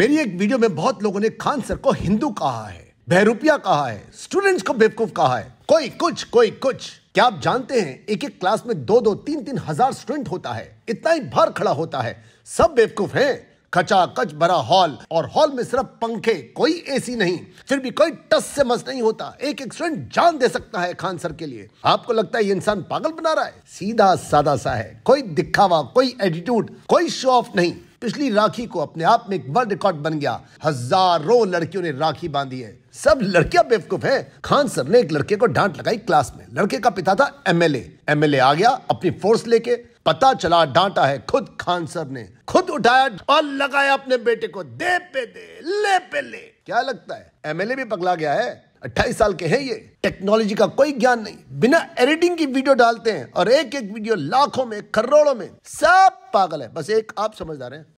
मेरी एक वीडियो में बहुत लोगों ने खान सर को हिंदू कहा है बहरूपिया कहा है स्टूडेंट्स को बेवकूफ कहा है कोई कुछ कोई कुछ क्या आप जानते हैं एक एक क्लास में दो दो तीन तीन हजार स्टूडेंट होता है इतना ही भर खड़ा होता है सब बेवकूफ हैं कच भरा हॉल और हॉल में सिर्फ पंखे कोई एसी नहीं फिर भी कोई टस से मस नहीं होता एक एक स्टूडेंट जान दे सकता है खान सर के लिए आपको लगता है ये इंसान पागल बना रहा है सीधा सादा सा है कोई दिखावा कोई एटीट्यूड कोई शो ऑफ नहीं पिछली राखी को अपने आप में एक वर्ल्ड रिकॉर्ड बन गया हजारों लड़कियों ने राखी बांधी है सब लड़कियां बेवकूफ है खान सर ने एक लड़के को डांट लगाई क्लास में लड़के का पिता था एमएलए एमएलए आ गया अपनी फोर्स लेके पता चला डांटा है खुद खान सर ने खुद उठाया और लगाया अपने बेटे को दे पे दे ले पे ले क्या लगता है एमएलए भी पगला गया है अट्ठाईस साल के हैं ये टेक्नोलॉजी का कोई ज्ञान नहीं बिना एडिटिंग की वीडियो डालते हैं और एक एक वीडियो लाखों में करोड़ों में सब पागल है बस एक आप समझदार हैं